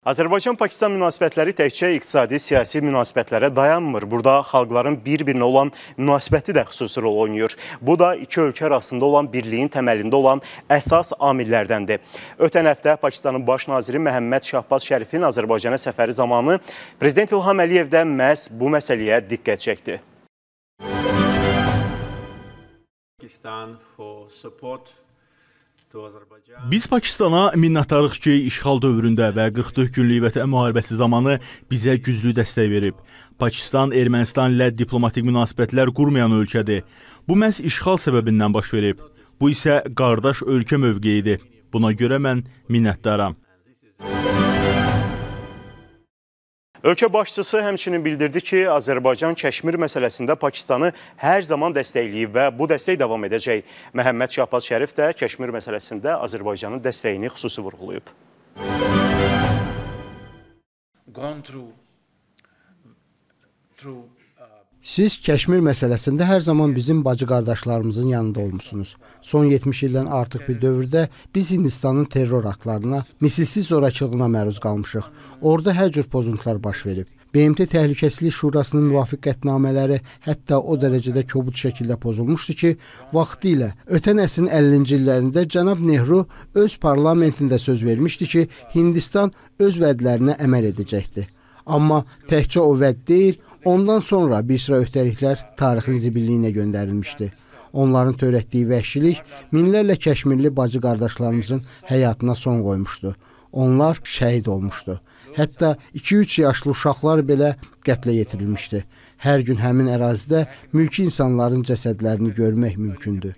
Azərbaycan-Pakistan münasibətləri təkcə iqtisadi-siyasi münasibətlərə dayanmır. Burada xalqların bir-birinə olan münasibəti də xüsusi rol oynayır. Bu da iki ölkə arasında olan birliyin təməlində olan əsas amillərdəndir. Ötən həftə Pakistanın baş naziri Məhəmməd Şahbaz Şərifin Azərbaycana səfəri zamanı prezident İlham Əliyev də məhz bu məsələyə diqqət çəkdi. Pakistan for support Biz Pakistana minnətdarıq ki, işğal dövründə və 44 günlük vətən müharibəsi zamanı bizə güclü dəstək verib. Pakistan Ermənistan ilə diplomatik münasibətlər qurmayan ölkədir. Bu məhz işğal səbəbindən baş verib. Bu isə qardaş ölkə mövqeyidir. Buna görə mən minnətdaram. Ölkə başçısı həmçinin bildirdi ki, Azərbaycan Kəşmir məsələsində Pakistanı hər zaman dəstəkləyib və bu dəstək davam edəcək. Məhəmməd Şahbaz Şərif də Kəşmir məsələsində Azərbaycanın dəstəyini xüsusi vurğulayıb. Gone through, through Siz Kəşmir məsələsində hər zaman bizim bacı qardaşlarımızın yanında olmusunuz. Son 70 ildən artıq bir dövrdə biz Hindistanın terror aktlarına, misilsiz zorakılığına məruz qalmışıq. Orada hər cür pozuntular baş verib. BMT Təhlükəsizlik Şurasının müvafiq qətnamələri hətta o dərəcədə kobud şəkildə pozulmuşdu ki, vaxtı ilə ötən əsrin 50-ci illərində cənab Nehru öz parlamentində söz vermişdi ki, Hindistan öz vədlərinə əməl edəcəkdi. Amma təkcə o vəd deyil, Ondan sonra bir sıra öhdəliklər tarixin zibilliyinə göndərilmişdi. Onların törətdiyi vəhşilik minlərlə Kəşmirli bacı qardaşlarımızın həyatına son qoymuşdu. Onlar şəhid olmuşdu. Hətta 2-3 yaşlı uşaqlar belə qətlə yetirilmişdi. Hər gün həmin ərazidə mülki insanların cəsədlərini görmək mümkündür.